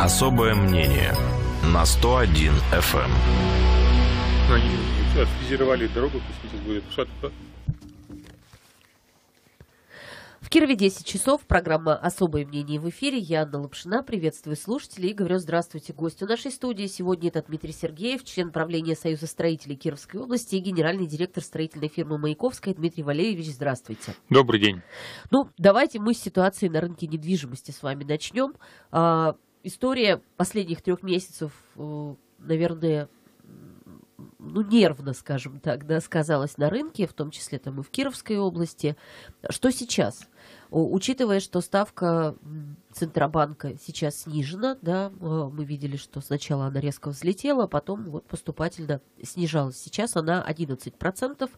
Особое мнение на 101 FM. Эм. Они отфизировали дорогу, В Кирове 10 часов. Программа «Особое мнение» в эфире. Я Анна Лапшина. Приветствую слушателей и говорю здравствуйте гостю нашей студии. Сегодня это Дмитрий Сергеев, член правления Союза строителей Кировской области и генеральный директор строительной фирмы «Маяковская». Дмитрий Валерьевич, здравствуйте. Добрый день. Ну, давайте мы с ситуацией на рынке недвижимости с вами начнем. А, история последних трех месяцев, э, наверное, ну, нервно, скажем так, да, сказалось на рынке, в том числе там и в Кировской области. Что сейчас? Учитывая, что ставка Центробанка сейчас снижена, да, а, мы видели, что сначала она резко взлетела, а потом вот поступательно снижалась. Сейчас она 11%,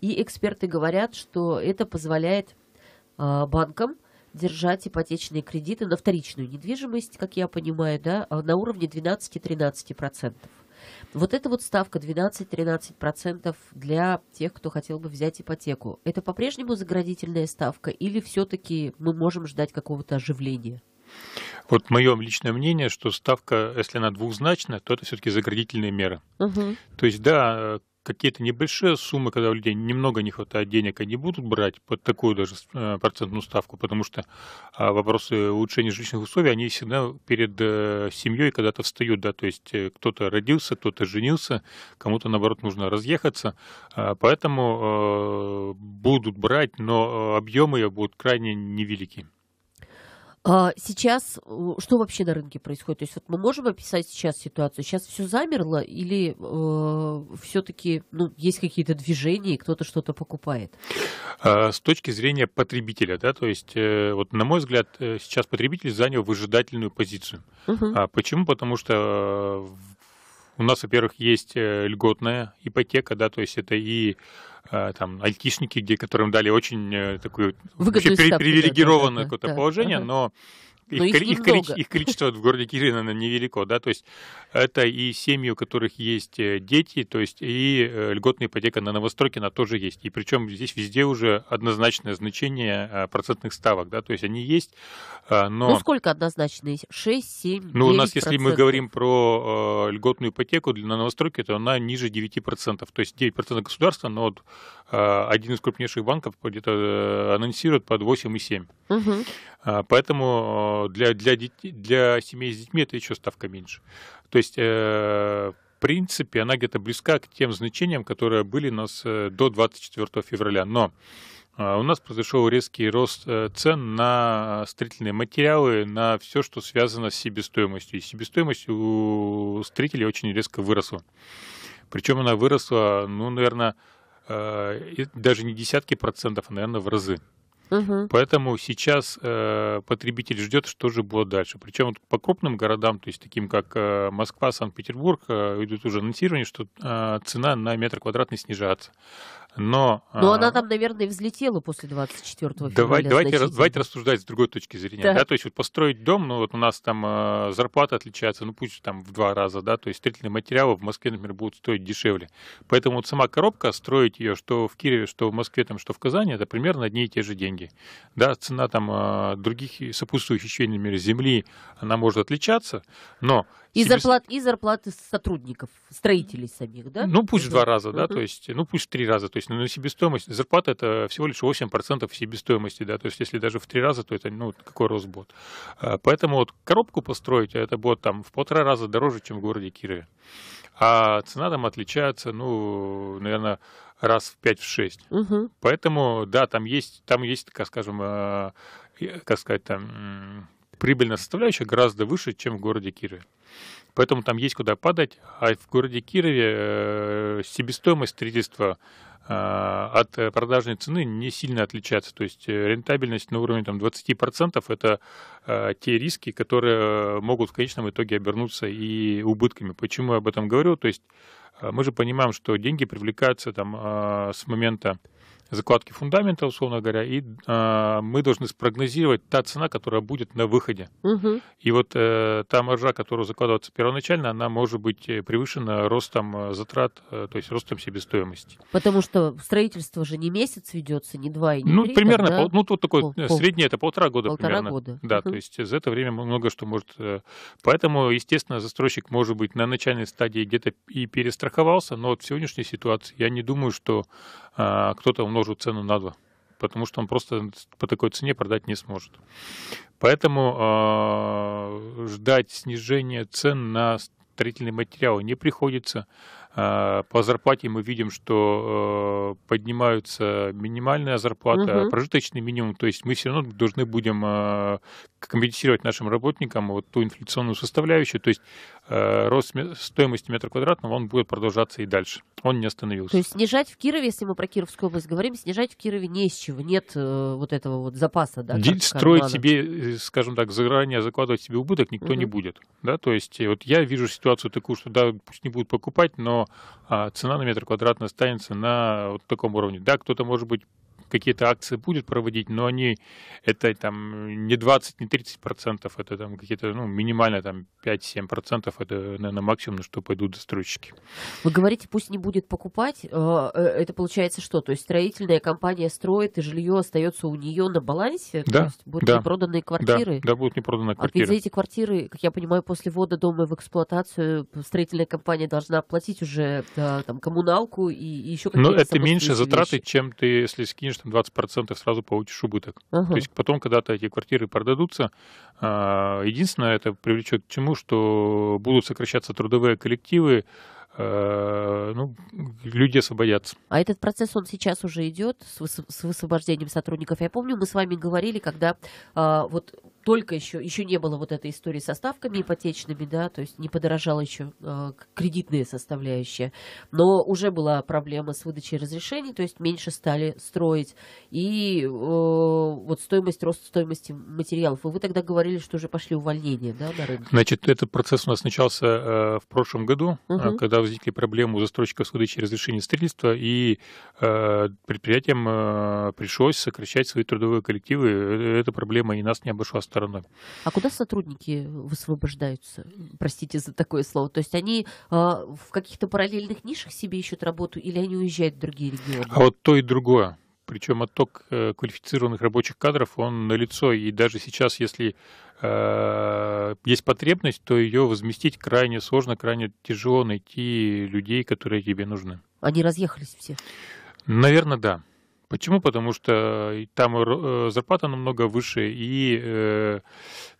и эксперты говорят, что это позволяет а, банкам держать ипотечные кредиты на вторичную недвижимость, как я понимаю, да, на уровне 12-13%. Вот эта вот ставка 12-13% для тех, кто хотел бы взять ипотеку, это по-прежнему заградительная ставка или все-таки мы можем ждать какого-то оживления? Вот мое личное мнение, что ставка, если она двухзначна, то это все-таки заградительная мера. Угу. То есть, да, какие-то небольшие суммы, когда у людей немного не хватает денег, они будут брать под такую даже э, процентную ставку, потому что а, вопросы улучшения жилищных условий, они всегда перед э, семьей когда-то встают, да, то есть э, кто-то родился, кто-то женился, кому-то, наоборот, нужно разъехаться, а, поэтому будут брать, но объемы ее будут крайне невелики. А сейчас что вообще на рынке происходит? То есть вот мы можем описать сейчас ситуацию? Сейчас все замерло или э, все-таки ну, есть какие-то движения, и кто-то что-то покупает? А, с точки зрения потребителя, да, то есть э, вот на мой взгляд э, сейчас потребитель занял выжидательную позицию. Угу. А почему? Потому что э, у нас, во-первых, есть льготная ипотека, да, то есть это и Э, там, айтишники, где, которым дали очень э, такую вообще, привилегированное да, какое-то да, положение, ага. но но их, ну, их, их, их количество в городе Кирин, оно невелико, да, то есть это и семьи, у которых есть э, дети, то есть и э, льготная ипотека на новостройке, она тоже есть. И причем здесь везде уже однозначное значение э, процентных ставок, да, то есть они есть, но... Ну, сколько однозначные? 6, 7, Ну, у нас, если мы говорим про э, льготную ипотеку для, на новостройке, то она ниже 9%, то есть 9% государства, но вот, э, один из крупнейших банков где-то анонсирует под 8,7. Угу. А, поэтому э, для, для, детей, для семей с детьми это еще ставка меньше. То есть э, в принципе, она где-то близка к тем значениям, которые были у нас э, до 24 февраля. Но а, у нас произошел резкий рост цен на строительные материалы, на все, что связано с себестоимостью. И себестоимость у строителей очень резко выросла. Причем она выросла, ну, наверное, даже не десятки процентов, а, наверное, в разы. Угу. Поэтому сейчас э, потребитель ждет, что же будет дальше. Причем по крупным городам, то есть таким как э, Москва, Санкт-Петербург, э, идут уже анонсирование, что э, цена на метр квадратный снижается. Но, Но ну, она а, там, наверное, взлетела после 24 февраля. Давай, давайте, давайте рассуждать с другой точки зрения. Да. Да? То есть вот построить дом, ну вот у нас там а, зарплата отличается, ну пусть там в два раза, да, то есть строительные материалы в Москве, например, будут стоить дешевле. Поэтому вот сама коробка, строить ее что в Кирове, что в Москве, там, что в Казани, это примерно одни и те же деньги. Да, цена там а, других сопутствующих вещей, например, земли, она может отличаться, но и, зарплат, и зарплаты сотрудников, строителей самих, да? Ну, пусть в два раза, да, uh-huh. то есть, ну, пусть три раза, то есть, ну, себестоимость, зарплата это всего лишь 8% себестоимости, да, то есть, если даже в три раза, то это, ну, какой рост будет. А, поэтому вот коробку построить, это будет там в полтора раза дороже, чем в городе Кирове. А цена там отличается, ну, наверное, раз в пять, 6 В угу. Поэтому, да, там есть, там есть, так скажем, а, как сказать, там прибыльная составляющая гораздо выше, чем в городе Кирове. Поэтому там есть куда падать. А в городе Кирове э, себестоимость строительства э, от э, продажной цены не сильно отличается. То есть рентабельность на уровне там, 20% это те риски, которые могут в конечном итоге обернуться и убытками. Почему я об этом говорю? То есть мы же понимаем, что деньги привлекаются там, с момента закладки фундамента, условно говоря, и э, мы должны спрогнозировать та цена, которая будет на выходе. Угу. И вот э, та маржа, которая закладывается первоначально, она может быть э, превышена ростом э, затрат, э, то есть ростом себестоимости. Потому что строительство же не месяц ведется, не два и не Ну, три, примерно, тогда... пол, ну, тут такое пол, э, среднее, это полтора года полтора примерно. года. Да, угу. то есть за это время много что может... поэтому, естественно, застройщик, может быть, на начальной стадии где-то и перестраховался, но от сегодняшней ситуации я не думаю, что а, кто-то умножил цену на 2, потому что он просто по такой цене продать не сможет. Поэтому а, ждать снижения цен на строительные материалы не приходится. А, по зарплате мы видим, что э, поднимаются минимальная зарплата, угу. прожиточный минимум. То есть мы все равно должны будем э, компенсировать нашим работникам вот ту инфляционную составляющую. То есть э, рост стоимости метра квадратного, он будет продолжаться и дальше. Он не остановился. То есть снижать в Кирове, если мы про Кировскую область говорим, снижать в Кирове не с чего. Нет вот этого вот запаса. Да, строить себе, скажем так, заранее закладывать себе убыток никто угу. не будет. Да? То есть вот я вижу ситуацию такую, что да, пусть не будут покупать, но а, цена на метр квадратный останется на вот таком уровне. Да, кто-то, может быть, какие-то акции будет проводить, но они, это там не 20, не 30 процентов, это там какие-то, ну, минимально там 5-7 процентов, это, наверное, максимум, на что пойдут застройщики. Вы говорите, пусть не будет покупать, э, э, это получается что? То есть строительная компания строит, и жилье остается у нее на балансе? Да, То есть будут да, непроданные квартиры? Да, да, будут непроданные квартиры. А ведь за эти квартиры, как я понимаю, после ввода дома в эксплуатацию строительная компания должна оплатить уже да, э, там коммуналку и, еще какие-то Но это меньше затраты, вещи. чем ты, если скинешь там 20% сразу получишь убыток. Угу. То есть потом, когда-то эти квартиры продадутся, а, единственное, это привлечет к чему, что будут сокращаться трудовые коллективы, а, ну, люди освободятся. А этот процесс, он сейчас уже идет с, с высвобождением сотрудников. Я помню, мы с вами говорили, когда а, вот только еще, еще не было вот этой истории со ставками ипотечными, да, то есть не подорожала еще э, кредитная составляющая, но уже была проблема с выдачей разрешений, то есть меньше стали строить, и э, вот стоимость, рост стоимости материалов. И вы тогда говорили, что уже пошли увольнения, да, на рынке? Значит, этот процесс у нас начался э, в прошлом году, угу. когда возникли проблемы у застройщиков с выдачей разрешений строительства, и э, предприятиям э, пришлось сокращать свои трудовые коллективы. Э, эта проблема и нас не обошлась стороной. А куда сотрудники высвобождаются? Простите за такое слово. То есть они э, в каких-то параллельных нишах себе ищут работу или они уезжают в другие регионы? А вот то и другое. Причем отток э, квалифицированных рабочих кадров, он налицо. И даже сейчас, если э, есть потребность, то ее возместить крайне сложно, крайне тяжело найти людей, которые тебе нужны. Они разъехались все? Наверное, да. Почему? Потому что э, там э, зарплата намного выше и, э,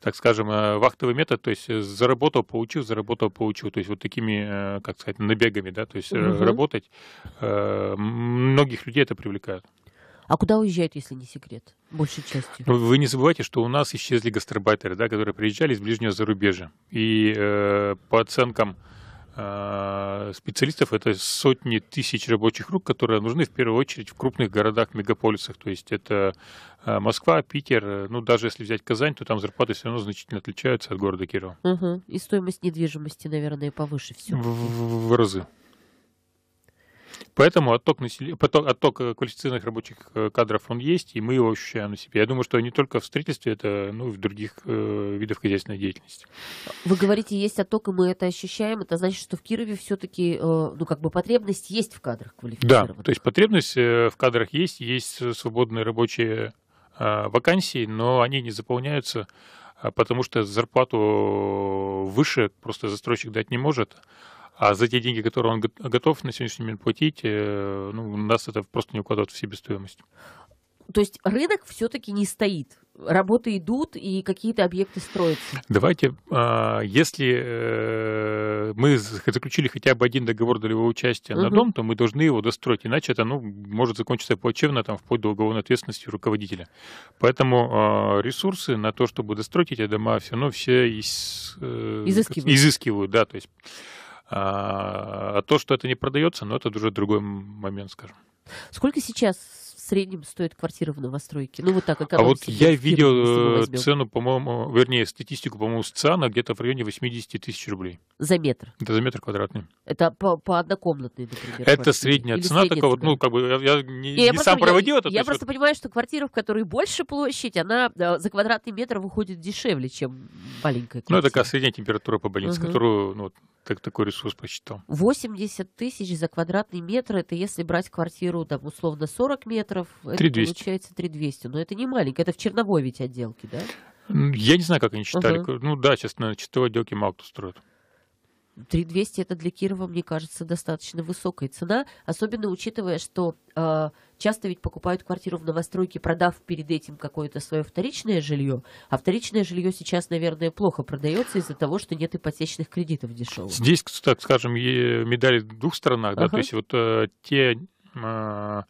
так скажем, вахтовый метод, то есть заработал, получил, заработал, получил, то есть вот такими, как сказать, набегами, да, то есть угу. работать многих людей это привлекает. А куда уезжают, если не секрет, большей частью? Ну, вы не забывайте, что у нас исчезли гастарбайтеры, да, которые приезжали из ближнего зарубежья. И по оценкам Э, специалистов, это сотни тысяч рабочих рук, которые нужны в первую очередь в крупных городах, мегаполисах. То есть это э, Москва, Питер, э, ну даже если взять Казань, то там зарплаты все равно значительно отличаются от города Кирова. Угу. И стоимость недвижимости, наверное, повыше всего. В, в, в разы. Поэтому отток, насили... поток, отток э, квалифицированных рабочих э, кадров он есть, и мы его ощущаем на себе. Я думаю, что не только в строительстве, это ну, в других э, видах хозяйственной деятельности. Вы говорите, есть отток, и мы это ощущаем. Это значит, что в Кирове все-таки э, ну, как бы потребность есть в кадрах квалифицированных. Да, то есть потребность э, в кадрах есть, есть свободные рабочие э, вакансии, но они не заполняются потому что зарплату выше просто застройщик дать не может, а за те деньги, которые он готов на сегодняшний момент платить, э, ну, у нас это просто не укладывается в себестоимость. То есть рынок все-таки не стоит. Работы идут и какие-то объекты строятся. Давайте, а, если э, мы заключили хотя бы один договор долевого участия угу. на дом, то мы должны его достроить, иначе это ну, может закончиться плачевно, там, вплоть до уголовной ответственности руководителя. Поэтому а, ресурсы на то, чтобы достроить эти дома, все равно все из... Э, изыскивают. изыскивают да, то есть а то, что это не продается, но это уже другой момент, скажем. Сколько сейчас в среднем стоит квартира в новостройке? Ну, вот так, А вот я видел э, цену, по-моему, вернее, статистику, по-моему, с ЦАНа где-то в районе 80 тысяч рублей. За метр? Да, за метр квадратный. Это по, по однокомнатной, например? Это квартире. средняя Или цена средняя такого, цена? ну, как бы, я, я не, я не сам проводил это. Я, я просто вот... понимаю, что квартира, в которой больше площадь, она за квадратный метр выходит дешевле, чем маленькая квартира. Ну, это такая средняя температура по больнице, угу. которую, ну, так такой ресурс посчитал? 80 тысяч за квадратный метр, это если брать квартиру, там, условно, 40 метров, 3200. это получается 3200. Но это не маленько, это в Черновой ведь отделке, да? Я не знаю, как они считали. Угу. Ну да, сейчас, наверное, чистовой отделки мало кто строит. 3200 это для Кирова, мне кажется, достаточно высокая цена, особенно учитывая, что э, часто ведь покупают квартиру в новостройке, продав перед этим какое-то свое вторичное жилье, а вторичное жилье сейчас, наверное, плохо продается из-за того, что нет ипотечных кредитов дешевых. Здесь, так скажем, медали в двух сторонах, да, то есть вот э, те а,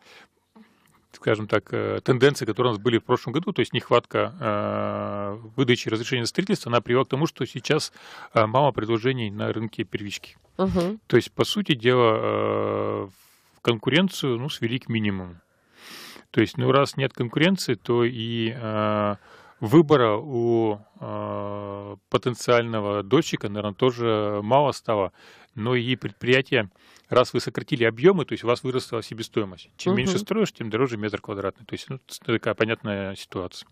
скажем так, э, тенденции, которые у нас были в прошлом году, то есть нехватка э, выдачи разрешения на строительство, она привела к тому, что сейчас э, мало предложений на рынке первички. Угу. То есть, по сути дела, конкуренцию ну, свели к минимуму. То есть, ну, раз нет конкуренции, то и э, выбора у э, потенциального дольщика, наверное, тоже мало стало. Но и предприятия раз вы сократили объемы, то есть у вас выросла себестоимость. Чем угу. меньше строишь, тем дороже метр квадратный. То есть ну, такая понятная ситуация.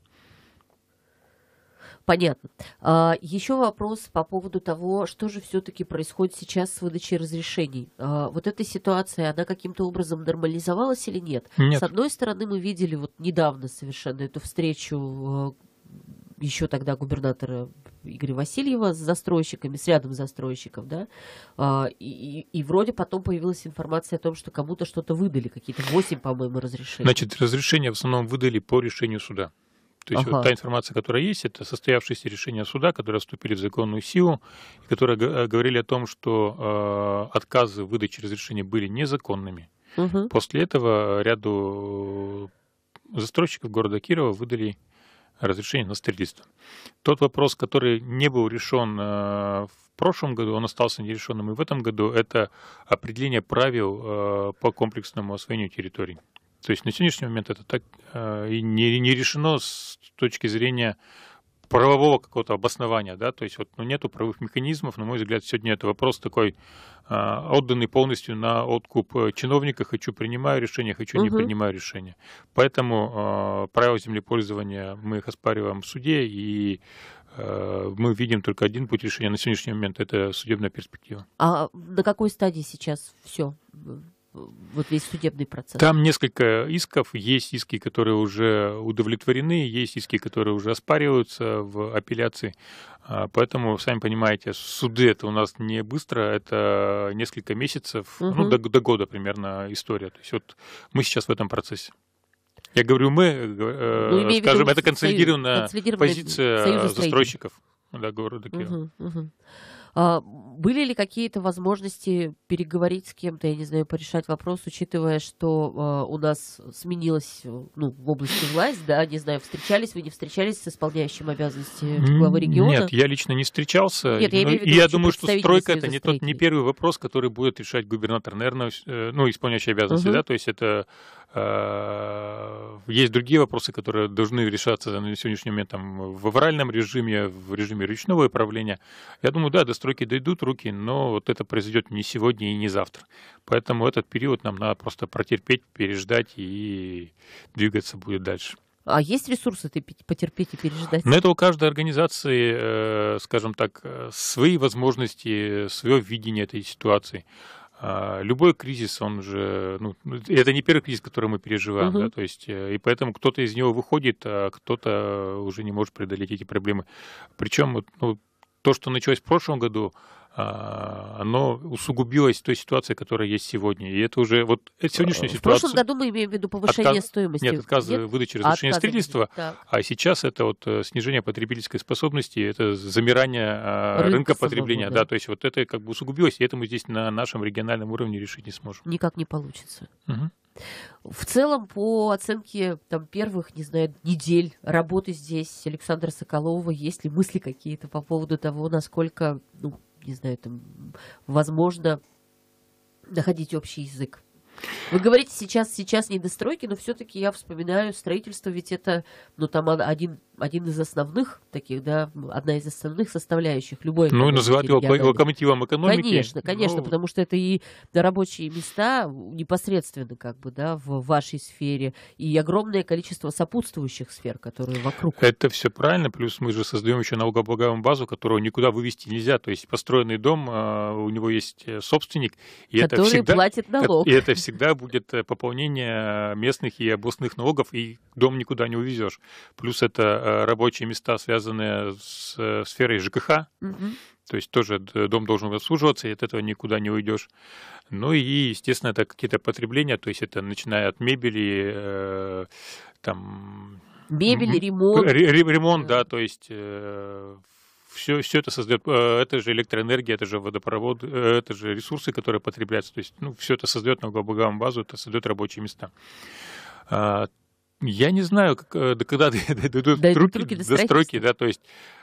Понятно. А, еще вопрос по поводу того, что же все-таки происходит сейчас с выдачей разрешений. А, вот эта ситуация, она каким-то образом нормализовалась или нет? нет? С одной стороны, мы видели вот недавно совершенно эту встречу а, еще тогда губернатора Игоря Васильева с застройщиками, с рядом застройщиков, да, а, и, и, и вроде потом появилась информация о том, что кому-то что-то выдали, какие-то 8, по-моему, разрешений. Значит, разрешения в основном выдали по решению суда. То есть ага. вот та информация, которая есть, это состоявшиеся решения суда, которые вступили в законную силу, которые э, говорили о том, что э, отказы в выдаче разрешения были незаконными. Угу. После этого ряду э, застройщиков города Кирова выдали Разрешение на строительство. Тот вопрос, который не был решен э, в прошлом году, он остался нерешенным и в этом году, это определение правил э, по комплексному освоению территорий. То есть на сегодняшний момент это так э, и не, не решено с точки зрения правового какого-то обоснования, да, то есть вот ну, нету правовых механизмов, на мой взгляд, сегодня это вопрос такой э, отданный полностью на откуп э, чиновника, хочу принимаю решение, хочу угу. не принимаю решение. Поэтому э, а, правила землепользования мы их оспариваем в суде, и э, мы видим только один путь решения на сегодняшний момент, это судебная перспектива. А на какой стадии сейчас все? вот весь судебный процесс? Там несколько исков. Есть иски, которые уже удовлетворены, есть иски, которые уже оспариваются в апелляции. А, поэтому, сами понимаете, суды это у нас не быстро, это несколько месяцев, угу. ну, до, до года примерно история. То есть вот мы сейчас в этом процессе. Я говорю мы, э, ну, скажем, виду, это консолидированная, консолидированная позиция застройщиков Да, города Киева. Угу, угу. А, были ли какие-то возможности переговорить с кем-то, я не знаю, порешать вопрос, учитывая, что а, у нас сменилась э, ну, в области власть, да, не знаю, встречались вы, не встречались с исполняющим обязанности главы региона? Нет, я лично не встречался. Нет, я, но, ну, виду, и я думаю, что стройка это не тот не первый вопрос, который будет решать губернатор, наверное, э, ну, исполняющий обязанности, угу. да, то есть это Э, есть другие вопросы, которые должны решаться на сегодняшний момент там, в авральном режиме, в режиме речного управления. Я думаю, да, до стройки дойдут руки, но вот это произойдет не сегодня и не завтра. Поэтому этот период нам надо просто протерпеть, переждать и двигаться будет дальше. А есть ресурсы ты потерпеть и переждать? На это у каждой организации, э, скажем так, свои возможности, свое видение этой ситуации. А, любой кризис, он же, ну, ну это не первый кризис, который мы переживаем, uh да, то есть, э, и поэтому кто-то из него выходит, а кто-то уже не может преодолеть эти проблемы. Причем, ну, то, что началось в прошлом году, а, оно усугубилось той ситуацией, которая есть сегодня. И это уже вот э, сегодняшняя ситуация... В прошлом году мы имеем в виду повышение Отка... стоимости. Нет, отказ нет? выдачи разрешения отказа строительства, нет, а сейчас это вот э, снижение потребительской способности, это замирание а, рынка, рынка потребления. да. да, то есть вот это как бы усугубилось, и это мы здесь на нашем региональном уровне решить не сможем. Никак не получится. Угу. В целом, по оценке там, первых, не знаю, недель работы здесь Александра Соколова, есть ли мысли какие-то по поводу того, насколько ну, не знаю, там, возможно, находить общий язык. Вы говорите сейчас, сейчас недостройки, но все-таки я вспоминаю строительство, ведь это, ну, там а, один один из основных таких, да, одна из основных составляющих любой Ну, и называть его локомотивом экономики. Конечно, конечно, но... Ну. потому что это и рабочие места непосредственно как бы, да, в вашей сфере, и огромное количество сопутствующих сфер, которые вокруг. Это все правильно, плюс мы же создаем еще налогооблагаемую базу, которую никуда вывести нельзя, то есть построенный дом, а, у него есть э, собственник, и который это всегда, платит налог. И это всегда будет э, пополнение э, местных и областных налогов, и дом никуда не увезешь. Плюс это Э, рабочие места, связанные с э, сферой ЖКХ. Угу. То есть тоже дом должен обслуживаться, и от этого никуда не уйдешь. Ну и, естественно, это какие-то потребления, то есть это начиная от мебели, э, там... Мебель, ремонт. Ремонт, да, то есть... Э, все, все это создает, э, это же электроэнергия, это же водопровод, это же ресурсы, которые потребляются. То есть, ну, все это создает налогооблагаемую ну, базу, это создает рабочие места. А, я не знаю, как, э, до когда дойдут до, руки, руки до, стройки, да, то есть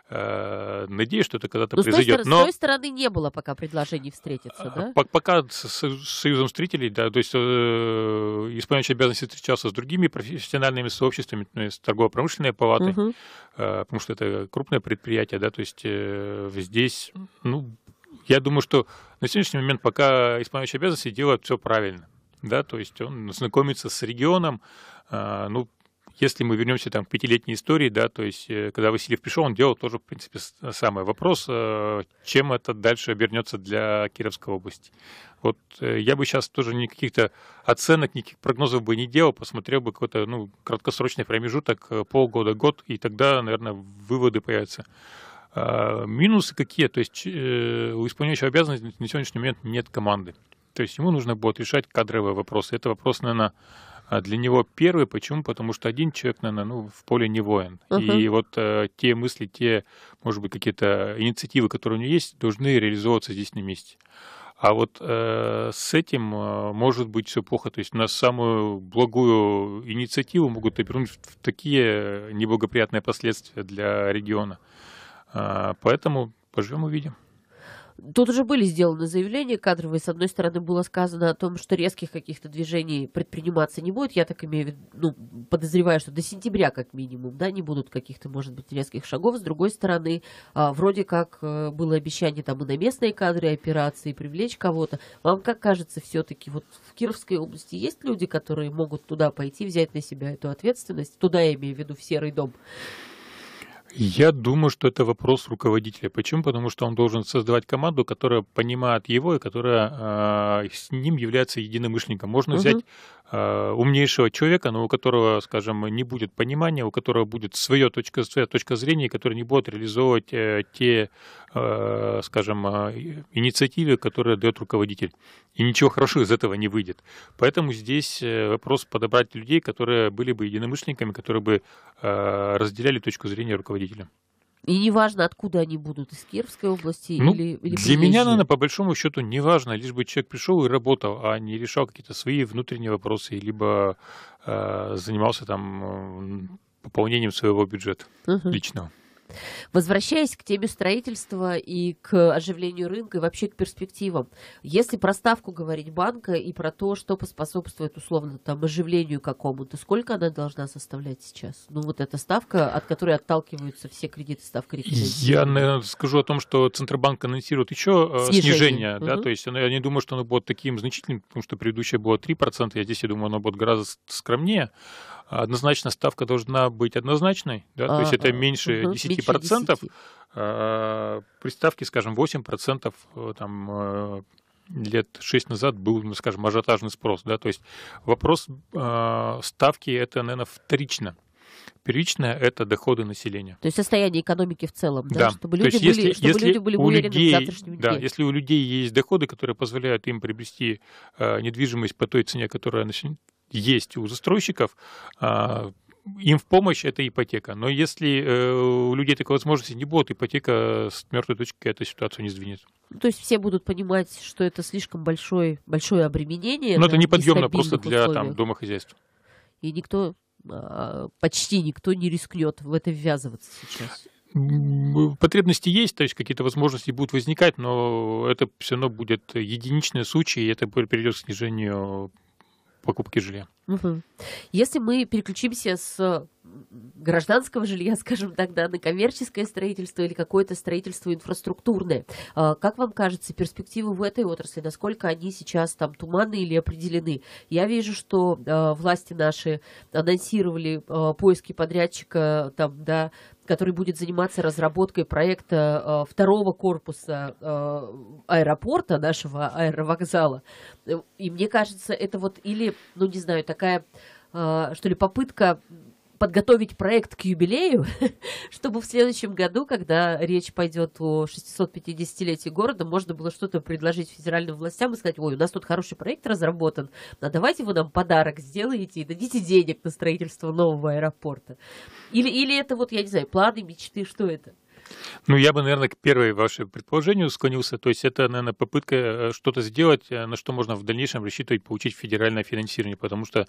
э, надеюсь, что это когда-то ну, Но произойдет. С той, Но с той стороны не было пока предложений встретиться, а, да? По, пока с, с Союзом строителей, да, то есть э, исполняющий обязанности встречался с другими профессиональными сообществами, то ну, есть торгово-промышленной палатой, угу. э, потому что это крупное предприятие, да, то есть э, здесь, ну, я думаю, что на сегодняшний момент пока исполняющий обязанности делает все правильно да, то есть он знакомится с регионом, а, ну, если мы вернемся там, к пятилетней истории, да, то есть э, когда Васильев пришел, он делал тоже, в принципе, э, самое. Вопрос, э, чем это дальше обернется для Кировской области. Вот я бы сейчас тоже никаких-то оценок, никаких прогнозов бы не делал, посмотрел бы какой-то ну, краткосрочный промежуток, полгода, год, и тогда, наверное, выводы появятся. А, минусы какие? То есть у исполняющего обязанности на сегодняшний момент нет команды. То есть ему нужно будет решать кадровые вопросы. Это вопрос, наверное, а, для него первый. Почему? Потому что один человек, наверное, ну, в поле не воин. Uh-huh. И вот э, те мысли, те, может быть, какие-то инициативы, которые у него есть, должны реализовываться здесь на месте. А вот э, с этим э, может быть все плохо. То есть у нас самую благую инициативу могут обернуть в такие неблагоприятные последствия для региона. Э, поэтому поживем увидим. Тут уже были сделаны заявления кадровые. С одной стороны, было сказано о том, что резких каких-то движений предприниматься не будет. Я так имею в виду, ну, подозреваю, что до сентября как минимум, да, не будут каких-то, может быть, резких шагов. С другой стороны, а, вроде как э, было обещание там и на местные кадры операции, привлечь кого-то. Вам как кажется, все-таки вот в Кировской области есть люди, которые могут туда пойти, взять на себя эту ответственность? Туда я имею в виду в Серый дом. Я думаю, что это вопрос руководителя. Почему? Потому что он должен создавать команду, которая понимает его и которая э, с ним является единомышленником. Можно угу. взять Э, умнейшего человека, но у которого, скажем, не будет понимания, у которого будет свое точка, своя точка зрения, который не будет реализовывать э, те, э, скажем, инициативы, которые дает руководитель. И ничего хорошего из этого не выйдет. Поэтому здесь вопрос подобрать людей, которые были бы единомышленниками, которые бы разделяли точку зрения руководителя. И неважно, откуда они будут, из Кировской области ну, или, или Для приезжие. меня, наверное, по большому счету неважно, лишь бы человек пришел и работал, а не решал какие-то свои внутренние вопросы, либо э, занимался там пополнением своего бюджета угу. личного. Возвращаясь к теме строительства и к оживлению рынка и вообще к перспективам, если про ставку говорить банка и про то, что поспособствует условно там оживлению какому-то, сколько она должна составлять сейчас? Ну вот эта ставка, от которой отталкиваются все кредиты, ставка Я, наверное, скажу о том, что Центробанк анонсирует еще э, снижение, снижение угу. да, то есть я не думаю, что оно будет таким значительным, потому что предыдущее было 3%, я здесь, я думаю, оно будет гораздо скромнее однозначно ставка должна быть однозначной, да, а, то есть а, это а, меньше угу, 10%, 10. А, при ставке, скажем, 8% э, там, э, лет 6 назад был, ну, скажем, ажиотажный спрос. Да, то есть вопрос а, ставки – это, наверное, вторично. Первичное – это доходы населения. То есть состояние экономики в целом, да? да. Чтобы, люди, есть, были, чтобы если люди были уверены людей, в завтрашнем да, дне. Если у людей есть доходы, которые позволяют им приобрести э, недвижимость по той цене, которая есть у застройщиков, а, им в помощь это ипотека. Но если э, у людей такой возможности не будет, ипотека с мертвой точки эту ситуацию не сдвинет. То есть все будут понимать, что это слишком большое, большое обременение. Но это неподъемно просто для там, домохозяйств. И никто, а, почти никто не рискнет в это ввязываться сейчас потребности есть, то есть какие-то возможности будут возникать, но это все равно будет единичные случаи, и это приведет к снижению покупки жилья. Угу. Если мы переключимся с э, гражданского жилья, скажем тогда, на коммерческое строительство или какое-то строительство инфраструктурное. А, как вам кажется, перспективы в этой отрасли, насколько они сейчас там туманны или определены? Я вижу, что э, власти наши анонсировали э, поиски подрядчика там, да, который будет заниматься разработкой проекта э, второго корпуса э, аэропорта, нашего аэровокзала. Э, и мне кажется, это вот или, ну не знаю, такая, э, что ли, попытка подготовить проект к юбилею, чтобы в следующем году, когда речь пойдет о 650-летии города, можно было что-то предложить федеральным властям и сказать, ой, у нас тут хороший проект разработан, а давайте вы нам подарок сделаете и дадите денег на строительство нового аэропорта. Или, или это вот, я не знаю, планы, мечты, что это? Ну, я бы, наверное, к первой вашей предположению склонился. То есть это, наверное, попытка э, что-то сделать, э, на что можно в дальнейшем рассчитывать получить федеральное финансирование, потому что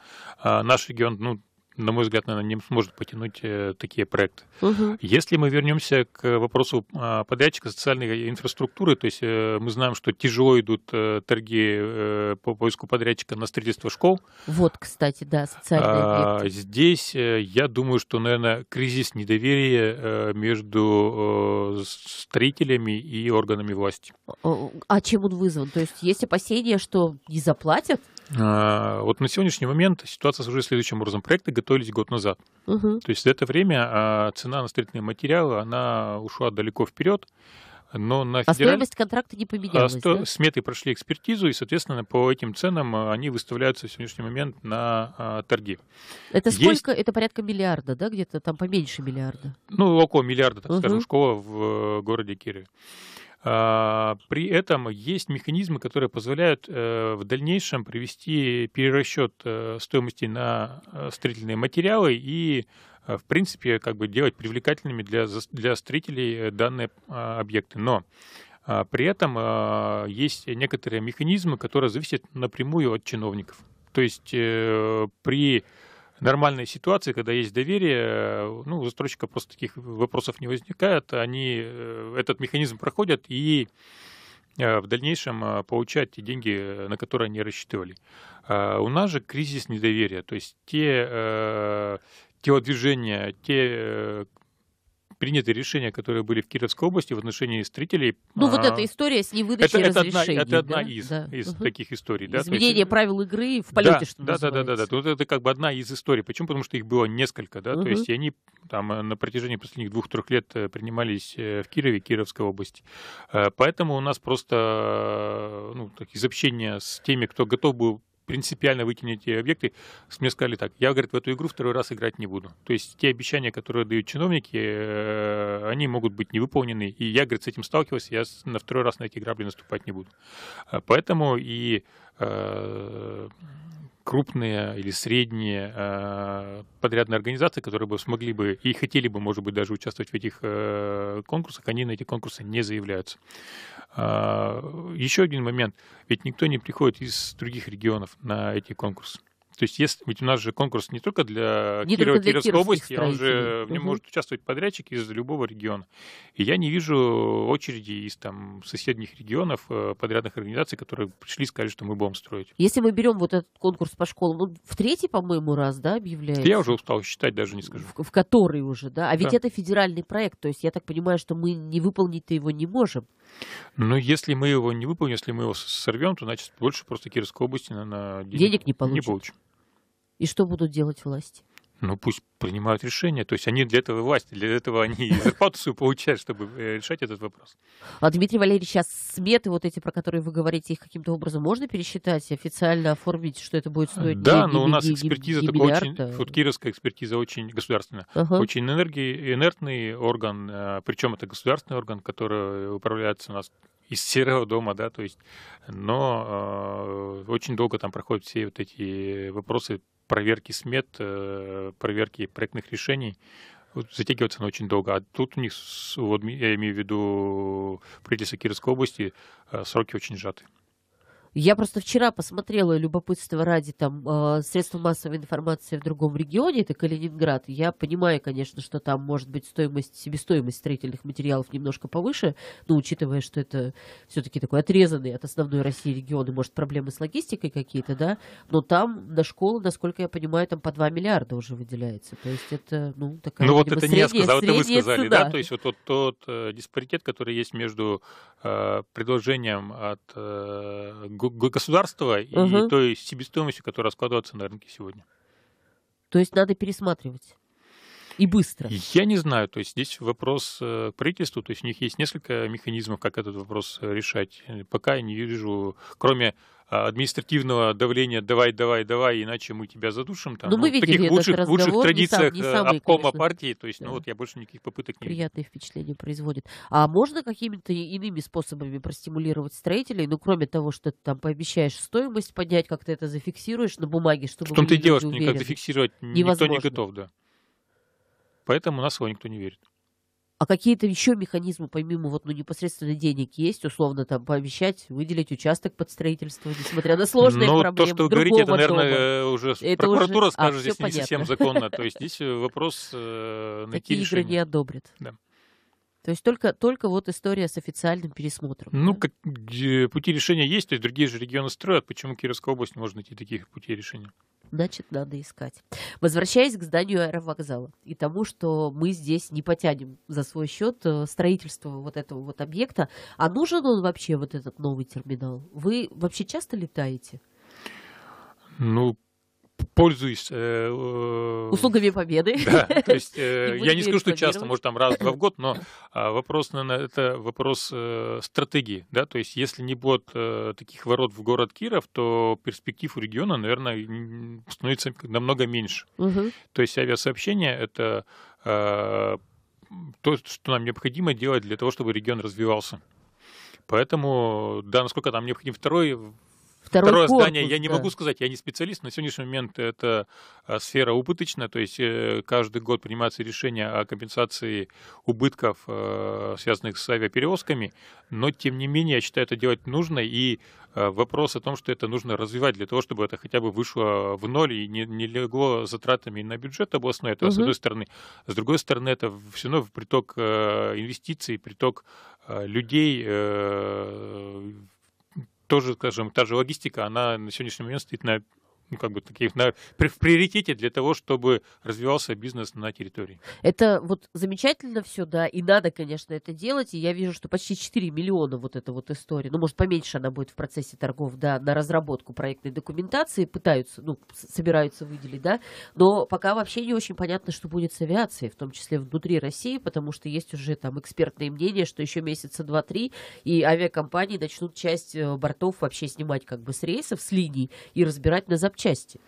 э, наш регион, ну, на мой взгляд, наверное, не сможет потянуть э, такие проекты. Угу. Если мы вернемся к вопросу а, подрядчика социальной инфраструктуры, то есть э, мы знаем, что тяжело идут э, торги по поиску подрядчика на строительство школ. Вот, кстати, да, социальные а, объекты. Здесь я думаю, что, наверное, кризис недоверия между строителями и органами власти. А чем он вызван? То есть есть опасения, что не заплатят? А, вот на сегодняшний момент ситуация уже следующим образом. Проекты готовились год назад. Угу. То есть за это время а, цена на строительные материалы, она ушла далеко вперед. Но на а федераль... стоимость контракта не а, поменялась, а, да? Сметы прошли экспертизу, и, соответственно, по этим ценам они выставляются в сегодняшний момент на а, торги. Это сколько? Есть... Это порядка миллиарда, да? Где-то там поменьше миллиарда. Ну, около миллиарда, так угу. скажем, школа в э, городе Кирове. А, при этом есть механизмы, которые позволяют э, в дальнейшем привести перерасчет э, стоимости на э, строительные материалы и, в принципе, как бы делать привлекательными для, для строителей данные а, объекты. Но а, при этом есть некоторые механизмы, которые зависят напрямую от чиновников. То есть при нормальной ситуации, когда есть доверие, э, ну, у застройщика просто таких вопросов не возникает, они э, этот механизм проходят и э, в дальнейшем получать те деньги, на которые они рассчитывали. А у нас же кризис недоверия, то есть те те движения, те принятые решения, которые были в Кировской области в отношении строителей. Ну, а, вот эта история с невыдачей это, это Одна, да? из, да. из угу. таких историй. Да? Изменение есть, правил игры в полете, да, что да, Да, да, да. да. Вот это как бы одна из историй. Почему? Потому что их было несколько. Да? Угу. То есть они там э, на протяжении последних двух-трех лет э, принимались э, в Кирове, Кировской области. Поэтому у нас просто ну, так, из общения с теми, кто готов был принципиально выкинуть эти объекты, мне сказали так, я, говорит, в эту игру второй раз играть не буду. То есть те обещания, которые дают чиновники, э, они могут быть не выполнены. И я, говорит, с этим сталкивался, я на второй раз на эти грабли наступать не буду. Э, поэтому и э, крупные или средние э, подрядные организации, которые бы смогли бы и хотели бы, может быть, даже участвовать в этих э, конкурсах, они на эти конкурсы не заявляются. Э, еще один момент. Ведь никто не приходит из других регионов на эти конкурсы. То есть, если, ведь у нас же конкурс не только для, не Кирова, только для Кировской области, а уже в нем угу. может участвовать подрядчик из любого региона. И я не вижу очереди из там соседних регионов э, подрядных организаций, которые пришли и сказали, что мы будем строить. Если мы берем вот этот конкурс по школам, он ну, в третий, по-моему, раз, да, объявляется? Я уже устал считать, даже не скажу. В, в который уже, да? А ведь да. это федеральный проект, то есть я так понимаю, что мы не выполнить его не можем. Ну, если мы его не выполним, если мы его сорвем, то, значит, больше просто Кировской области, наверное, денег, денег не, получим. не получим. И что будут делать власти? Ну, пусть принимают решения. То есть они для этого власти, для этого они и зарплату свою получают, чтобы э, решать этот вопрос. А Дмитрий Валерьевич, а сметы вот эти, про которые вы говорите, их каким-то образом можно пересчитать, официально оформить, что это будет стоить? Да, но у нас экспертиза такая очень, вот э? кировская экспертиза очень государственная, очень энергии, инертный орган, э, причем это государственный орган, который управляется у нас из серого дома, да, то есть, но э, очень долго там проходят все вот эти вопросы проверки смет, э, проверки проектных решений затягиваться она очень долго. А тут у них, вот, я имею в виду правительство Кировской области, э, сроки очень сжаты. Я просто вчера посмотрела любопытство ради там а, средства массовой информации в другом регионе, это Калининград. Я понимаю, конечно, что там может быть стоимость, себестоимость строительных материалов немножко повыше, но учитывая, что это все-таки такой отрезанный от основной России регион, и может проблемы с логистикой какие-то, да, но там на школу, насколько я понимаю, там по 2 миллиарда уже выделяется. То есть это, ну, такая... Ну вот это средняя, не я сказал, это вы сказали, цена. да? То есть вот тот, тот э, диспаритет, который есть между э, предложением от э, государства угу. и той себестоимостью, которая складывается на рынке сегодня. То есть надо пересматривать и быстро? Я не знаю. То есть здесь вопрос э, к правительству. То есть у них есть несколько механизмов, как этот вопрос э, решать. Пока я не вижу, кроме административного давления «давай, давай, давай, иначе мы тебя задушим». Там, ну, мы ну, видели таких этот лучших, разговор, лучших традициях не сам, э, не самый, обкома конечно. партии, то есть, ну, да. ну вот я больше никаких попыток не Приятное впечатление производит. А можно какими-то иными способами простимулировать строителей, ну, кроме того, что ты там пообещаешь стоимость поднять, как ты это зафиксируешь на бумаге, чтобы В том-то и что никак зафиксировать невозможно. никто не готов, да. Поэтому нас его никто не верит. А какие-то еще механизмы, помимо вот, ну, непосредственно денег, есть, условно, там, пообещать, выделить участок под строительство, несмотря на сложные ну, проблемы то, что вы говорите, это, наверное, дома. Э, уже это прокуратура уже... А, скажет, а, здесь понятно. не совсем законно. То есть здесь э, вопрос э, найти Такие игры не одобрит. Да. То есть только, только вот история с официальным пересмотром. Ну, да? как, пути решения есть, то есть другие же регионы строят. Почему Кировская область не может найти таких путей решения? значит, надо искать. Возвращаясь к зданию аэровокзала и тому, что мы здесь не потянем за свой счет э, строительство вот этого вот объекта, а нужен он вообще, вот этот новый терминал? Вы вообще часто летаете? Ну, пользуюсь... Э, э, Услугами победы. Да, то есть э, я не скажу, что часто, может, там раз-два в год, но а, вопрос, наверное, это вопрос э, стратегии, да, то есть если не будет э, таких ворот в город Киров, то перспектив у региона, наверное, становится намного меньше. Угу. То есть авиасообщение — это э, то, что нам необходимо делать для того, чтобы регион развивался. Поэтому, да, насколько там необходим второй второй Второе корпус, здание, я не да. могу сказать, я не специалист, на сегодняшний момент это а, сфера убыточная, то есть э, каждый год принимается решение о компенсации убытков, э, связанных с авиаперевозками, но тем не менее я считаю это делать нужно, и э, вопрос о том, что это нужно развивать для того, чтобы это хотя бы вышло в ноль и не, не легло затратами на бюджет областной, это угу. с одной стороны. С другой стороны, это все равно приток инвестиций, приток людей тоже, скажем, та же логистика, она на сегодняшний момент стоит на ну, как бы таких на, в приоритете для того, чтобы развивался бизнес на территории. Это вот замечательно все, да, и надо, конечно, это делать, и я вижу, что почти 4 миллиона вот эта вот история, ну, может, поменьше она будет в процессе торгов, да, на разработку проектной документации пытаются, ну, собираются выделить, да, но пока вообще не очень понятно, что будет с авиацией, в том числе внутри России, потому что есть уже там экспертные мнения, что еще месяца два-три, и авиакомпании начнут часть э, бортов вообще снимать как бы с рейсов, с линий и разбирать на запчасти запчасти.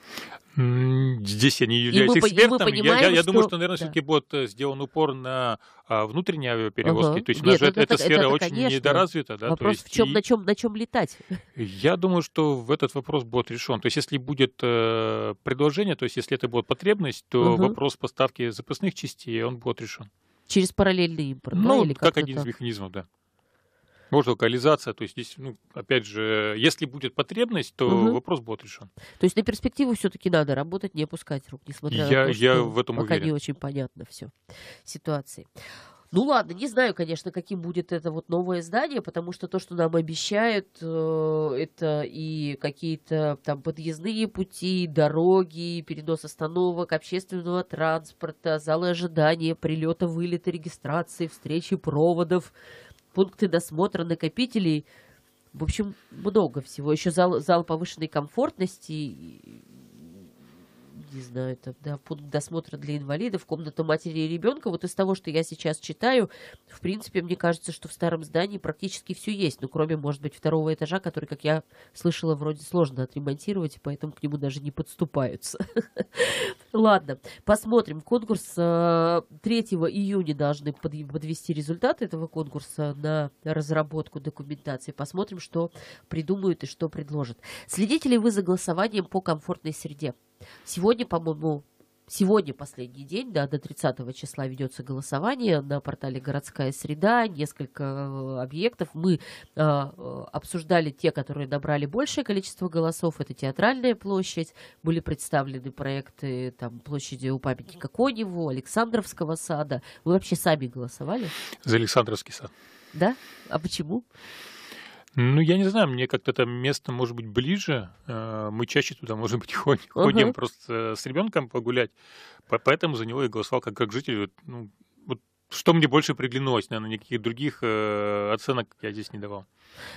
Здесь я не являюсь и мы, экспертом. И мы понимаем, я, я, я думаю, что, наверное, да. все-таки будет э, сделан упор на а, внутренние авиаперевозки. Угу. То есть у нас же это, эта это, сфера это, очень конечно. недоразвита. Да? Вопрос, То есть, в чем, и... на, чем, на чем летать? Я думаю, что в этот вопрос будет решен. То есть если будет э, предложение, то есть если это будет потребность, то угу. вопрос поставки запасных частей, он будет решен. Через параллельный импорт? Ну, да, или как, как один из механизмов, да. Может, локализация, то есть здесь, ну, опять же, если будет потребность, то угу. вопрос будет решен. То есть на перспективу все-таки надо работать, не опускать рук, несмотря я, на то, что я в этом пока уверен. не очень понятно все ситуации. Ну ладно, не знаю, конечно, каким будет это вот новое здание, потому что то, что нам обещают, э, это и какие-то там подъездные пути, дороги, перенос остановок, общественного транспорта, залы ожидания, прилета, вылета, регистрации, встречи, проводов пункты досмотра накопителей. В общем, много всего. Еще зал, зал повышенной комфортности. Не знаю, это да, пункт досмотра для инвалидов, комната матери и ребенка. Вот из того, что я сейчас читаю, в принципе, мне кажется, что в старом здании практически все есть. Ну, кроме, может быть, второго этажа, который, как я слышала, вроде сложно отремонтировать, поэтому к нему даже не подступаются. Ладно, посмотрим. Конкурс 3 э, июня должны подвести результаты этого конкурса на разработку документации. Посмотрим, что придумают и что предложат. Следите ли вы за голосованием по комфортной среде? Сегодня, по-моему, Сегодня последний день, да, до 30 числа ведется голосование на портале «Городская среда», несколько э, объектов. Мы э, э, обсуждали те, которые набрали большее количество голосов. Это «Театральная площадь», были представлены проекты там, площади у памятника Коневу, Александровского сада. Вы вообще сами голосовали? За Александровский сад. Да? А почему? Почему? Ну, я не знаю, мне как-то там место может быть ближе. Э, мы чаще туда, может быть, ходим, угу. ходим просто с ребенком погулять. Поэтому за него я голосовал как, как житель. Ну, вот что мне больше приглянулось, наверное, никаких других э, оценок я здесь не давал.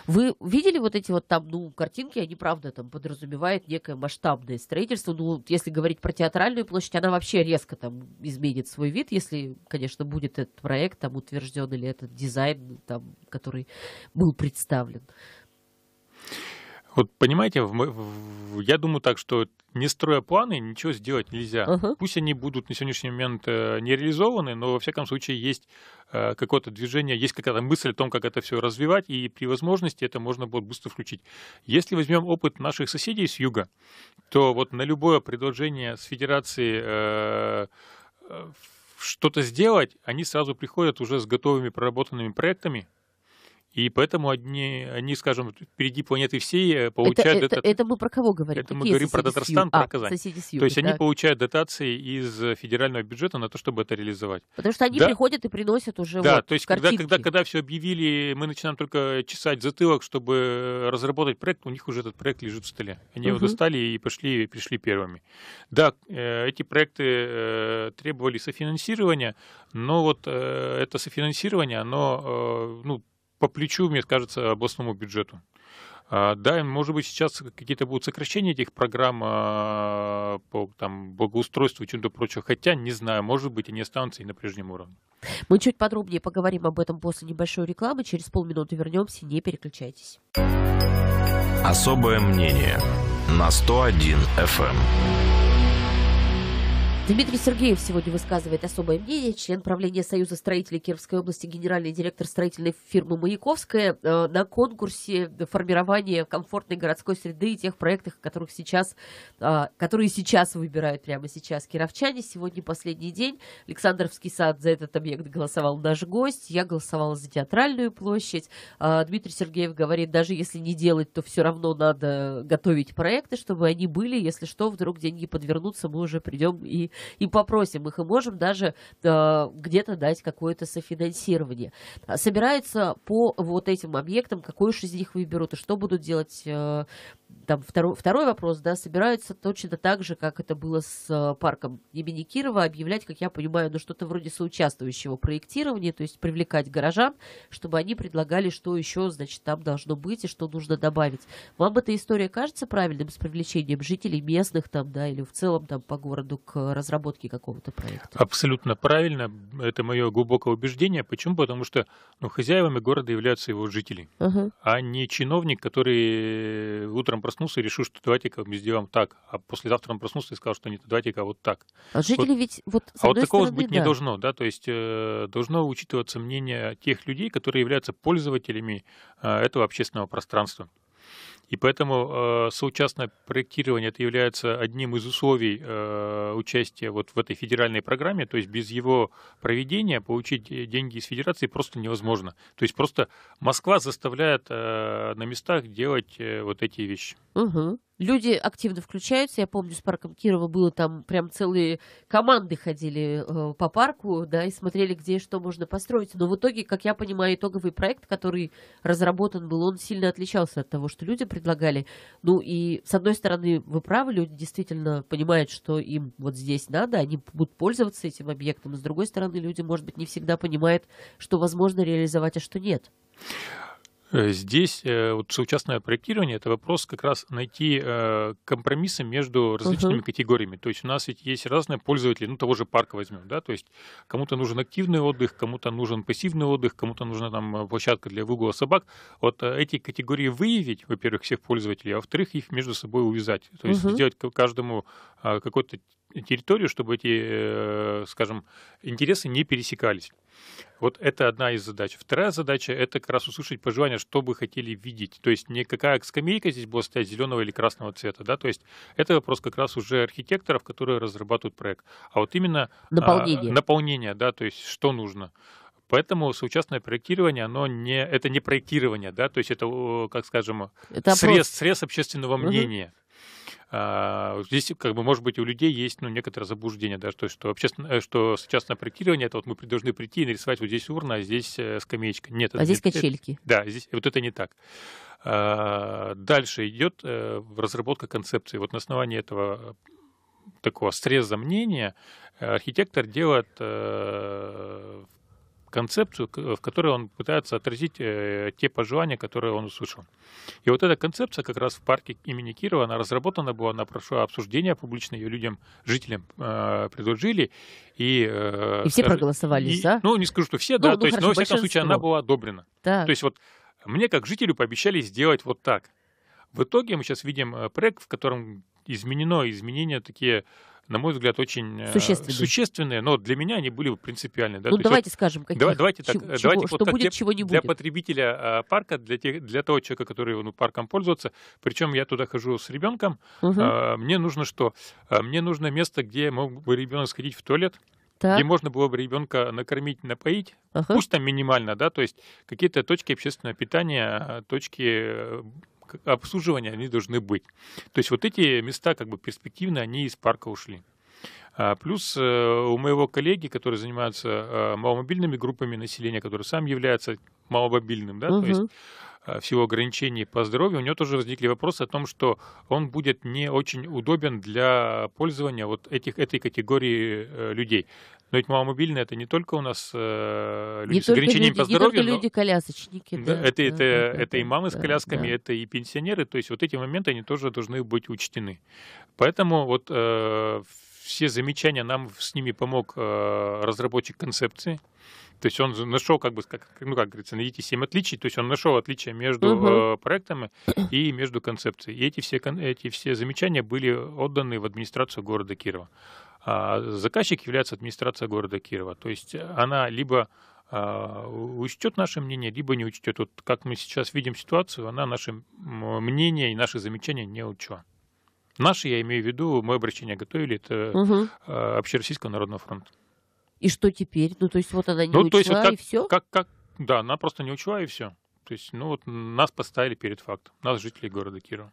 Вы видели вот эти вот там, ну, картинки, они, правда, там подразумевают некое масштабное строительство. Ну, если говорить про театральную площадь, она вообще резко там изменит свой вид, если, конечно, будет этот проект там утвержден или этот дизайн, ну, там, который был представлен. Вот понимаете, в, в, я думаю так, что не строя планы, ничего сделать нельзя. Uh-huh. Пусть они будут на сегодняшний момент э, не реализованы, но во всяком случае есть э, какое-то движение, есть какая-то мысль о том, как это все развивать, и при возможности это можно будет быстро включить. Если возьмем опыт наших соседей с юга, то вот на любое предложение с федерации э, э что-то сделать, они сразу приходят уже с готовыми проработанными проектами, и поэтому одни, они, скажем, впереди планеты всей э, получают... Это, это, это, мы про кого говорим? Это Какие мы говорим про Татарстан, про Казань, а, Казань. Юга, то есть так. они получают дотации из э, федерального бюджета на то, чтобы это реализовать. Потому что они да. приходят и приносят уже Да, вот, то есть когда, когда, когда все объявили, мы начинаем только чесать затылок, чтобы разработать проект, у них уже этот проект лежит в столе. Они угу. его достали и пошли, пришли первыми. Да, э, эти проекты требовали софинансирования, но вот это софинансирование, оно ну, по плечу, мне кажется, областному бюджету. А, да, может быть, сейчас какие-то будут сокращения этих программ а, по там, благоустройству и чем-то прочего. Хотя, не знаю, может быть, они останутся и на прежнем уровне. Мы чуть подробнее поговорим об этом после небольшой рекламы. Через полминуты вернемся, не переключайтесь. Особое мнение на 101 FM. Дмитрий Сергеев сегодня высказывает особое мнение, член правления Союза строителей Кировской области, генеральный директор строительной фирмы «Маяковская» э, на конкурсе формирования комфортной городской среды и тех проектах, которых сейчас, э, которые сейчас выбирают прямо сейчас кировчане. Сегодня последний день. Александровский сад за этот объект голосовал наш гость. Я голосовала за театральную площадь. Э, Дмитрий Сергеев говорит, даже если не делать, то все равно надо готовить проекты, чтобы они были. Если что, вдруг деньги подвернутся, мы уже придем и и попросим их, и можем даже э, где-то дать какое-то софинансирование. А собирается по вот этим объектам, какой уж из них выберут, и что будут делать э, там второй, второй вопрос, да, собираются точно так же, как это было с э, парком имени Кирова, объявлять, как я понимаю, ну что-то вроде соучаствующего проектирования, то есть привлекать горожан, чтобы они предлагали, что еще, значит, там должно быть и что нужно добавить. Вам эта история кажется правильным с привлечением жителей местных там, да, или в целом там по городу к разработке какого-то проекта. Абсолютно правильно. Это мое глубокое убеждение. Почему? Потому что ну, хозяевами города являются его жители, угу. а не чиновник, который утром проснулся и решил, что давайте-ка мы сделаем так, а послезавтра он проснулся и сказал, что нет, давайте-ка вот так. А жители вот, ведь вот А вот такого стороны, быть да. не должно, да, то есть э, должно учитываться мнение тех людей, которые являются пользователями э, этого общественного пространства. И поэтому э, соучастное проектирование это является одним из условий э, участия вот в этой федеральной программе. То есть без его проведения получить э, деньги из федерации просто невозможно. То есть просто Москва заставляет э, на местах делать э, вот эти вещи. Угу люди активно включаются. Я помню, с парком Кирова было там прям целые команды ходили э, по парку, да, и смотрели, где что можно построить. Но в итоге, как я понимаю, итоговый проект, который разработан был, он сильно отличался от того, что люди предлагали. Ну и, с одной стороны, вы правы, люди действительно понимают, что им вот здесь надо, они будут пользоваться этим объектом. С другой стороны, люди, может быть, не всегда понимают, что возможно реализовать, а что нет. Э, здесь э, вот соучастное проектирование – это вопрос как раз найти э, компромиссы между различными uh-huh. категориями. То есть у нас ведь есть разные пользователи, ну того же парка возьмем, да, то есть кому-то нужен активный отдых, кому-то нужен пассивный отдых, кому-то нужна там площадка для выгула собак. Вот эти категории выявить, во-первых, всех пользователей, а во-вторых, их между собой увязать. То есть uh-huh. сделать каждому какой-то территорию, чтобы эти, э, скажем, интересы не пересекались. Вот это одна из задач. Вторая задача – это как раз услышать пожелания, что бы хотели видеть. То есть не какая скамейка здесь была стоять зеленого или красного цвета. Да? То есть это вопрос как раз уже архитекторов, которые разрабатывают проект. А вот именно наполнение, а, наполнение да, то есть что нужно. Поэтому соучастное проектирование, оно не, это не проектирование, да, то есть это, как скажем, это срез, срез общественного мнения. Угу. А, здесь, как бы, может быть, у людей есть ну, некоторое заблуждение, да, что, э, что, общественное, что частное проектирование это вот мы должны прийти и нарисовать вот здесь урна, а здесь э, скамеечка. Нет, а это, здесь нет, качельки. Это, да, здесь вот это не так. А, дальше идет э, разработка концепции. Вот на основании этого такого среза мнения архитектор делает концепцию, в которой он пытается отразить э, те пожелания, которые он услышал. И вот эта концепция как раз в парке имени Кирова, она разработана была, она прошла обсуждение публично, ее людям, жителям э, предложили. И, э, и все проголосовали и, за? Ну, не скажу, что все, ну, да, ну, то есть, хорошо, но, во всяком случае, она была одобрена. Так. То есть вот мне, как жителю, пообещали сделать вот так. В итоге мы сейчас видим проект, в котором изменено изменения такие на мой взгляд, очень э, существенные, существенные но для меня они были принципиальны. Да? Ну, То давайте вот, скажем, какие. Давай, давайте так, давайте что так, будет, для, чего не будет. Для потребителя а, парка, для, тех, для того человека, который ну, парком пользуется, причем я туда хожу с ребенком, угу. а, мне нужно что? А, мне нужно место, где мог бы ребенок сходить в туалет, так. где можно было бы ребенка накормить, напоить, ага. пусть там минимально, да, то есть какие-то точки общественного питания, точки обслуживания они должны быть. То есть вот эти места как бы перспективно они из парка ушли. А, плюс э, у моего коллеги, который занимается э, маломобильными группами населения, который сам является маломобильным, да, угу. то есть Э, всего ограничений по здоровью, у него тоже возникли вопросы о том, что он будет не очень удобен для пользования вот этих, этой категории э, людей. Но ведь маломобильные это не только у нас э, люди не с ограничениями люди, по здоровью. Не только люди колясочники. Да, это, да, это, да, это и мамы да, с колясками, да. это и пенсионеры. То есть вот эти моменты, они тоже должны быть учтены. Поэтому вот э, все замечания нам с ними помог э, разработчик концепции. То есть он нашел, как бы, как, ну, как говорится, найдите семь отличий, то есть он нашел отличия между угу. проектами и между концепцией. И эти все, эти все замечания были отданы в администрацию города Кирова. А заказчик является администрация города Кирова. То есть она либо а, учтет наше мнение, либо не учтет. Вот как мы сейчас видим ситуацию, она наше мнение и наши замечания не учла. Наши, я имею в виду, мы обращение готовили, это угу. Общероссийского народного фронта. И что теперь? Ну, то есть вот она не ну, учла, то есть, вот как, и все? Как, как, да, она просто не учла, и все. То есть, ну вот нас поставили перед фактом, нас, жителей города Кирова.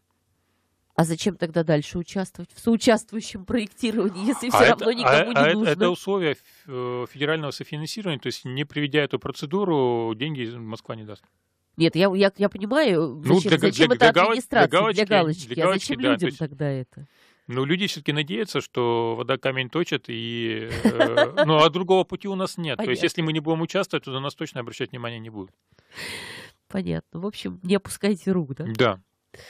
А зачем тогда дальше участвовать в соучаствующем проектировании, если а все это, равно а никому а, не а нужно? Это условие э, федерального софинансирования, то есть не приведя эту процедуру, деньги Москва не даст. Нет, я, я, я понимаю, ну, зачем, ну, для, зачем для, это для для галочки, для галочки, для галочки а зачем да, людям то есть, тогда это? Ну, люди все-таки надеются, что вода камень точит, и... Э, ну, а другого пути у нас нет. То есть, если мы не будем участвовать, то на нас точно обращать внимание не будут. Понятно. В общем, не опускайте рук, да? Да.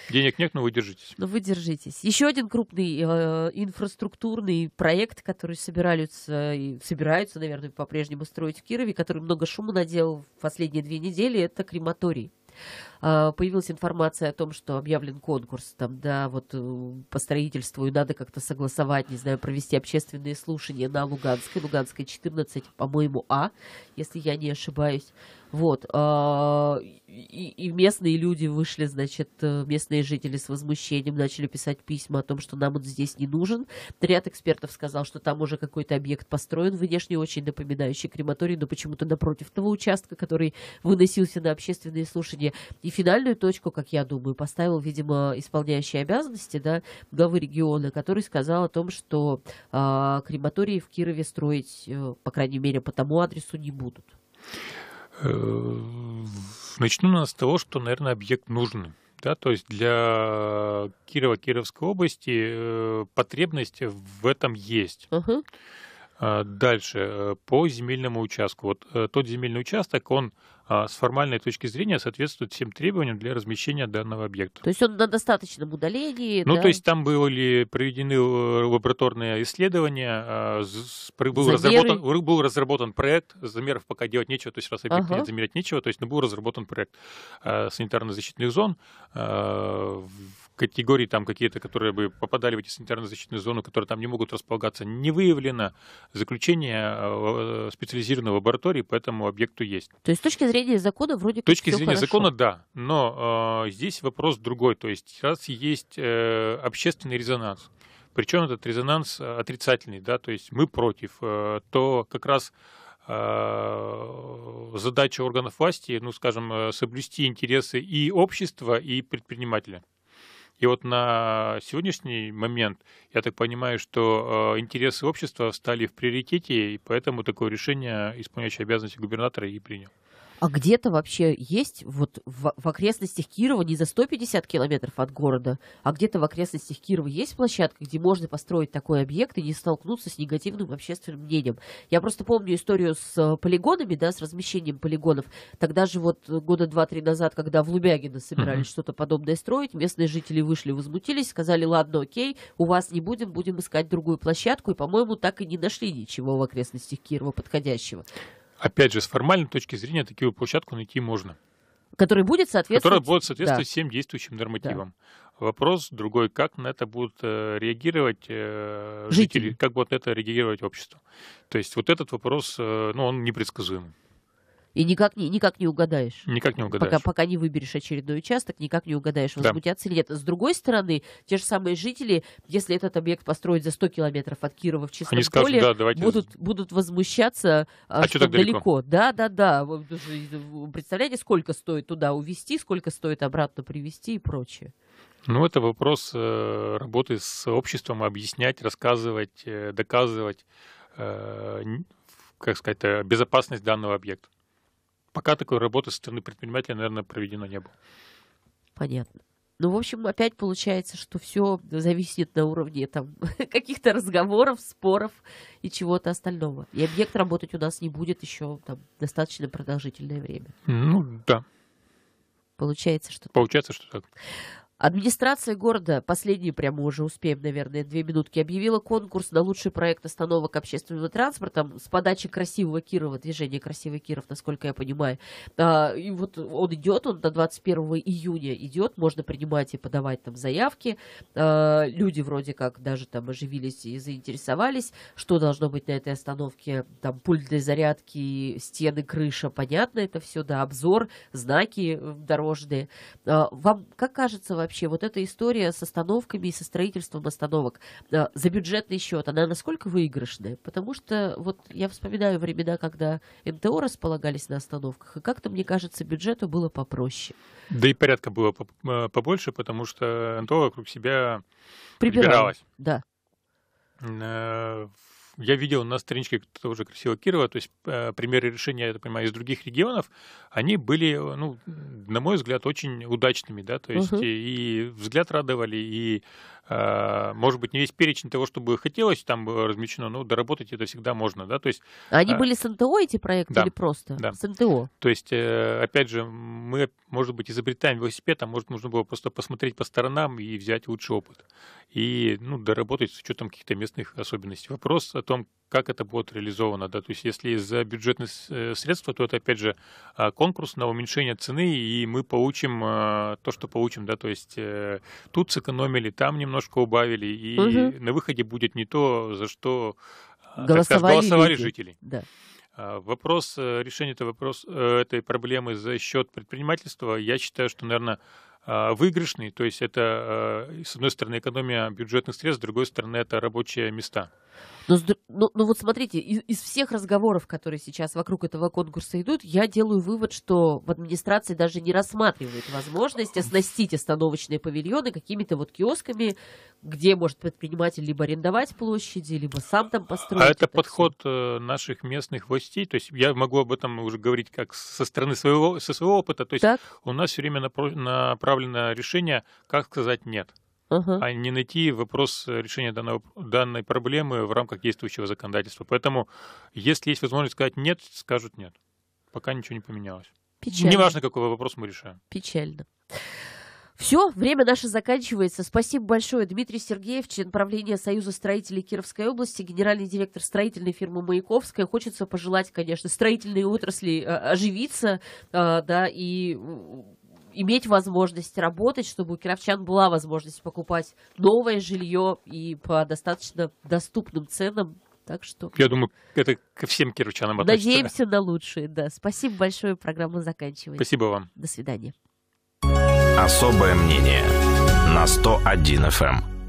Денег нет, но вы держитесь. Но ну, вы держитесь. Еще один крупный э, инфраструктурный проект, который собираются, и собираются, наверное, по-прежнему строить в Кирове, который много шума надел в последние две недели, это крематорий. А, появилась информация о том, что объявлен конкурс там, да, вот э, по строительству, и надо как-то согласовать, не знаю, провести общественные слушания на Луганской, Луганской 14, по-моему, А, если я не ошибаюсь. Вот. А, и, местные люди вышли, значит, э, местные жители с возмущением начали писать письма о том, что нам он здесь не нужен. Ряд экспертов сказал, что там уже какой-то объект построен, внешне очень напоминающий крематорий, но почему-то напротив того участка, который выносился на общественные слушания. И финальную точку, как я думаю, поставил, видимо, исполняющий обязанности, да, главы региона, который сказал о том, что э, крематории в Кирове строить, э, по крайней мере, по тому адресу не будут. Э, начну ну, с того, что, наверное, объект нужен. Да, то есть для Кирова Кировской области э, потребность в этом есть. Угу. Дальше э, по земельному участку. Вот тот земельный участок, он а с формальной точки зрения соответствует всем требованиям для размещения данного объекта. То есть он на достаточном удалении? Ну, да? то есть там были проведены э, лабораторные исследования, а, был разработан, был разработан проект, замеров пока делать нечего, то есть раз объект ага. нет, замерять нечего, то есть ну, был разработан проект а, санитарно-защитных зон, категории там какие-то, которые бы попадали в эти санитарно-защитную зону, которые там не могут располагаться, не выявлено заключение э, специализированной лаборатории по этому объекту есть. То есть с точки зрения закона вроде как точки зрения хорошо. закона, да, но э, здесь вопрос другой. То есть сейчас есть э, общественный резонанс, причем этот резонанс э, отрицательный, да, то есть мы против, э, то как раз э, задача органов власти, ну, скажем, соблюсти интересы и общества, и предпринимателя. И вот на сегодняшний момент, я так понимаю, что э, интересы общества стали в приоритете, и поэтому такое решение исполняющий обязанности губернатора и принял. А где-то вообще есть вот в, в окрестностях Кирова не за 150 километров от города, а где-то в окрестностях Кирова есть площадка, где можно построить такой объект и не столкнуться с негативным общественным мнением. Я просто помню историю с э, полигонами, да, с размещением полигонов. Тогда же вот года два-три назад, когда в Лубягино собирались mm-hmm. что-то подобное строить, местные жители вышли, возмутились, сказали, ладно, окей, у вас не будем, будем искать другую площадку, и, по-моему, так и не нашли ничего в окрестностях Кирова подходящего. Опять же, с формальной точки зрения такую площадку найти можно. Которая будет соответствовать... Которая будет соответствовать да. всем действующим нормативам. Да. Вопрос другой, как на это будут э, реагировать э, жители. жители, как будет это реагировать общество. То есть вот этот вопрос, э, ну, он непредсказуемый. И никак, не, никак не угадаешь. Никак не угадаешь. Пока, пока не выберешь очередной участок, никак не угадаешь, возмутятся да. или нет. С другой стороны, те же самые жители, если этот объект построить за 100 километров от Кирова в чистом Они скажут, поле, да, давайте... будут, будут возмущаться, а, а что, что так далеко. далеко. Да, да, да. Представляете, сколько стоит туда увезти, сколько стоит обратно привезти и прочее. Ну, это вопрос э, работы с обществом, объяснять, рассказывать, э, доказывать, э, как сказать, безопасность данного объекта. Пока такой работы со стороны предпринимателя, наверное, проведено не было. Понятно. Ну, в общем, опять получается, что все зависит на уровне там каких-то разговоров, споров и чего-то остального. И объект работать у нас не будет еще там достаточно продолжительное время. Ну, да. Получается, что... Получается, что так. Администрация города, последний прямо уже успеем, наверное, две минутки, объявила конкурс на лучший проект остановок общественного транспорта с подачи красивого Кирова, движения «Красивый Киров», насколько я понимаю. А, и вот он идет, он до 21 июня идет, можно принимать и подавать там заявки. А, люди вроде как даже там оживились и заинтересовались, что должно быть на этой остановке, там пульт для зарядки, стены, крыша, понятно это все, да, обзор, знаки дорожные. А, вам как кажется вообще, вообще вот эта история с остановками и со строительством остановок э, за бюджетный счет, она насколько выигрышная? Потому что вот я вспоминаю времена, когда МТО располагались на остановках, и как-то, мне кажется, бюджету было попроще. Да и порядка было э, побольше, потому что МТО вокруг себя прибиралось. Да. Э, я видел на страничке тоже красиво Кирова, то есть э, примеры решения, я так понимаю, из других регионов, они были, э, ну, на мой взгляд, очень удачными, да, то есть угу. и, и взгляд радовали, и а, может быть, не весь перечень того, что бы хотелось, там было размещено, но доработать это всегда можно, да, то есть... Они а... были с НТО, эти проекты, да, или просто? Да. С НТО. То есть, э, опять же, мы, может быть, изобретаем велосипед, а может, нужно было просто посмотреть по сторонам и взять лучший опыт. И, ну, доработать с учетом каких-то местных особенностей. Вопрос о том, как это будет реализовано. Да? То есть если за бюджетные э, средства, то это опять же а, конкурс на уменьшение цены, и мы получим а, то, что получим. Да? То есть э, тут сэкономили, там немножко убавили, и угу. на выходе будет не то, за что голосовали, сказать, голосовали жители. Да. А, вопрос э, решения этого вопрос, этой проблемы за счет предпринимательства, я считаю, что, наверное, выигрышный. То есть это, с одной стороны, экономия бюджетных средств, с другой стороны, это рабочие места. Но, но, но ну, ну вот смотрите, из, из всех разговоров, которые сейчас вокруг этого конкурса идут, я делаю вывод, что в администрации даже не рассматривают возможность оснастить остановочные павильоны какими-то вот киосками, где может предприниматель либо арендовать площади, либо сам там построить. А это, подход все. Э, наших местных властей. То есть я могу об этом уже говорить как со стороны своего, со своего опыта. То есть так? у нас все время направлено решение, как сказать нет uh-huh. а не найти вопрос э, решения данного, данной проблемы в рамках действующего законодательства. Поэтому, если есть возможность сказать нет, скажут нет. Пока ничего не поменялось. Печально. Неважно, какой вопрос мы решаем. Печально. Все, время наше заканчивается. Спасибо большое. Дмитрий Сергеев, член правления Союза строителей Кировской области, генеральный директор строительной фирмы «Маяковская». Хочется пожелать, конечно, строительной отрасли э, оживиться, э, да, и иметь возможность работать, чтобы у кировчан была возможность покупать новое жилье и по достаточно доступным ценам. Так что... Я думаю, это ко всем кировчанам относится. Надеемся на лучшее, да. Спасибо большое, программа заканчивается. Спасибо вам. До свидания. Особое мнение на 101 FM.